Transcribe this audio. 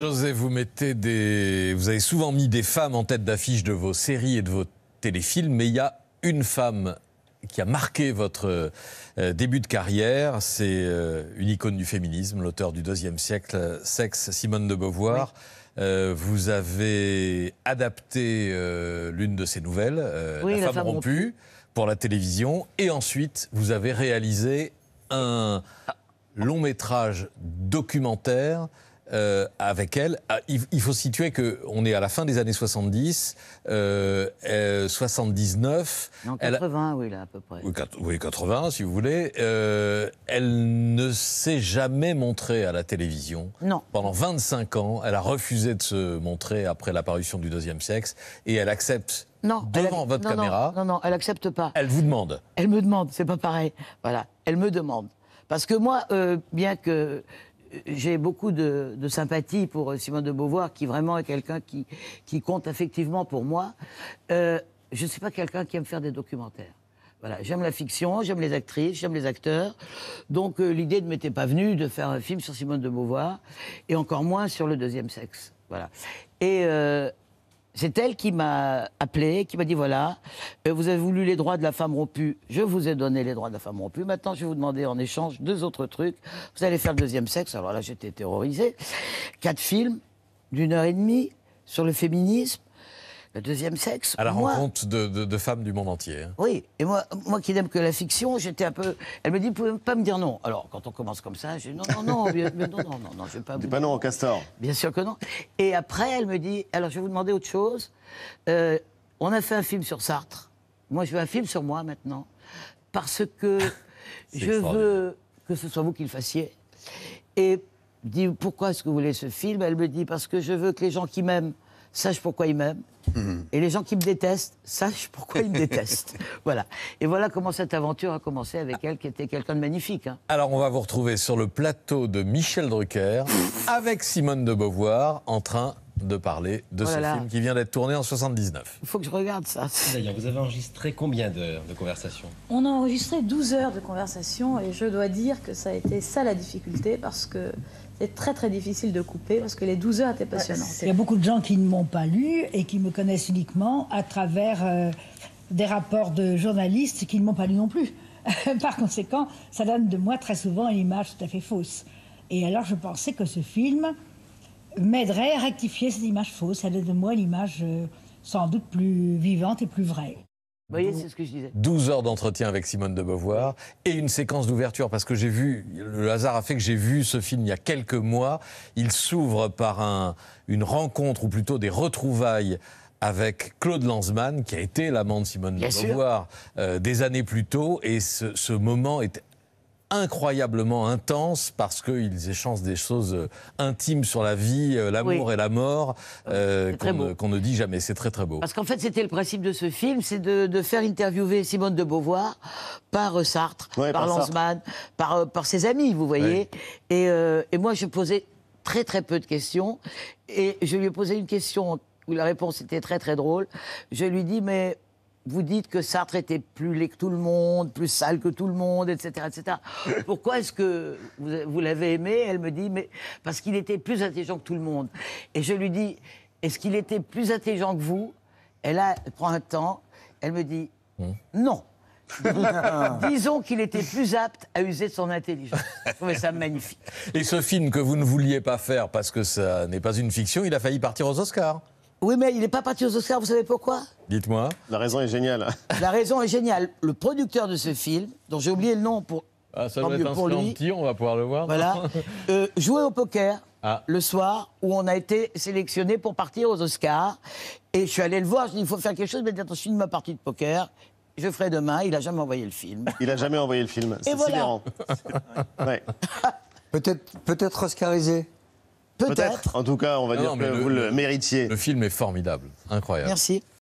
José, vous mettez des, vous avez souvent mis des femmes en tête d'affiche de vos séries et de vos téléfilms, mais il y a une femme qui a marqué votre euh, début de carrière. C'est euh, une icône du féminisme, l'auteur du deuxième siècle, Sexe, Simone de Beauvoir. Euh, vous avez adapté l'une de ses nouvelles, la, femme, rompue, pour la télévision, et ensuite vous avez réalisé un ah. long métrage documentaire euh, avec elle. Ah, il, faut situer qu'on est à la fin des années 70, 79. 80, oui, là, à peu près. Oui, 80, si vous voulez. Euh, elle ne s'est jamais montrée à la télévision. Non. Pendant 25 ans, elle a refusé de se montrer après l'apparition du deuxième sexe et elle accepte devant votre caméra. Non, non, elle accepte pas. Elle vous demande. Elle me demande, c'est pas pareil. Voilà, elle me demande. Parce que moi, euh, bien que j'ai beaucoup de, sympathie pour euh, Simone de Beauvoir, qui vraiment est quelqu'un qui, qui compte affectivement pour moi. Euh, je ne suis pas quelqu'un qui aime faire des documentaires. Voilà, j'aime la fiction, j'aime les actrices, j'aime les acteurs. Donc euh, l'idée ne m'était pas venue de faire un film sur Simone de Beauvoir, et encore moins sur le deuxième sexe. Voilà. Et c'est elle qui m'a appelé, qui m'a dit voilà, euh, vous avez voulu les droits de la femme rompue, je vous ai donné les droits de la femme rompue. Maintenant, je vais vous demander en échange deux autres trucs. Vous allez faire le deuxième sexe. Alors là, j'étais terrorisé. Quatre films d'une heure et demie sur le féminisme, le deuxième sexe. À la rencontre de, femmes du monde entier. Hein. Oui, et moi, moi qui n'aime que la fiction, j'étais un peu. Elle me dit, vous pouvez pas me dire non. Alors, quand on commence comme ça, je dis non, non, non, non, non, non, vais pas. Vous... Dis pas non castor. Bien sûr que non. Et après, elle me dit, alors je vais vous demander autre chose. Euh, on a fait un film sur Sartre. Moi, je veux un film sur moi maintenant, parce que je veux que ce soit vous qui le fassiez. Et dit pourquoi est-ce que vous voulez ce film Elle me dit parce que je veux que les gens qui m'aiment sache pourquoi il m'aiment. Mhm. Et les gens qui me détestent sachent pourquoi ils me détestent. voilà. Et voilà comment cette aventure a commencé avec elle, qui était quelqu'un de magnifique. Hein. Alors, on va vous retrouver sur le plateau de Michel Drucker, avec Simone de Beauvoir, en train de parler de oh ce film qui vient d'être tourné en 79. Il faut que je regarde ça. D'ailleurs, vous avez enregistré combien d'heures de conversation On a enregistré 12 heures de conversation et je dois dire que ça a été ça la difficulté parce que c'est très très difficile de couper parce que les 12 heures étaient passionnantes. Il y a beaucoup de gens qui ne m'ont pas lu et qui me connaissent uniquement à travers euh, des rapports de journalistes qui ne m'ont pas lu non plus. Par conséquent, ça donne de moi très souvent une image tout à fait fausse. Et alors je pensais que ce film m'aiderait à rectifier cette image fausse, Elle est de moi l'image euh, sans doute plus vivante et plus vraie. Vous voyez, c'est ce que je disais. 12 heures d'entretien avec Simone de Beauvoir et une séquence d'ouverture parce que j'ai vu, le hasard a fait que j'ai vu ce film il y a quelques mois. Il s'ouvre par une rencontre ou plutôt des retrouvailles avec Claude Lanzmann, qui a été l'amant de Simone de Beauvoir euh, des années plus tôt. Et ce, ce moment est incroyablement intense parce qu'ils échangent des choses euh, intimes sur la vie, euh, l'amour et la mort euh, qu'on ne, dit jamais. C'est très très beau. Parce qu'en fait, c'était le principe de ce film, c'est de, faire interviewer Simone de Beauvoir par Sartre, par, Lansman, par, ses amis, vous voyez. Et, et moi, je posais très très peu de questions et je lui ai posé une question où la réponse était très très drôle. Je lui dis mais vous dites que Sartre était plus laid que tout le monde, plus sale que tout le monde, etc. etc. Pourquoi est-ce que vous, l'avez aimé Elle me dit, mais parce qu'il était plus intelligent que tout le monde. Et je lui dis, est-ce qu'il était plus intelligent que vous elle prend un temps, elle me dit, non. Disons qu'il était plus apte à user de son intelligence. Je trouvais ça magnifique. Et ce film que vous ne vouliez pas faire parce que ça n'est pas une fiction, il a failli partir aux Oscars. Oui, mais il n'est pas parti aux Oscars, vous savez pourquoi Dites-moi. La raison est géniale. La raison est géniale. Le producteur de ce film, dont j'ai oublié le nom pour. Ah, ça doit être un pour on va pouvoir le voir. Voilà. Euh, jouer au poker ah. le soir où on a été sélectionné pour partir aux Oscars. Et je suis allé le voir, je dis il faut faire quelque chose, mais attention, ma partie de poker je ferai demain. Il n'a jamais envoyé le film. Il n'a jamais envoyé le film. C'est voilà. Peut-être oscarisé. Peut-être. en tout cas, on va dire que vous le méritiez. Le film est formidable, incroyable. Merci.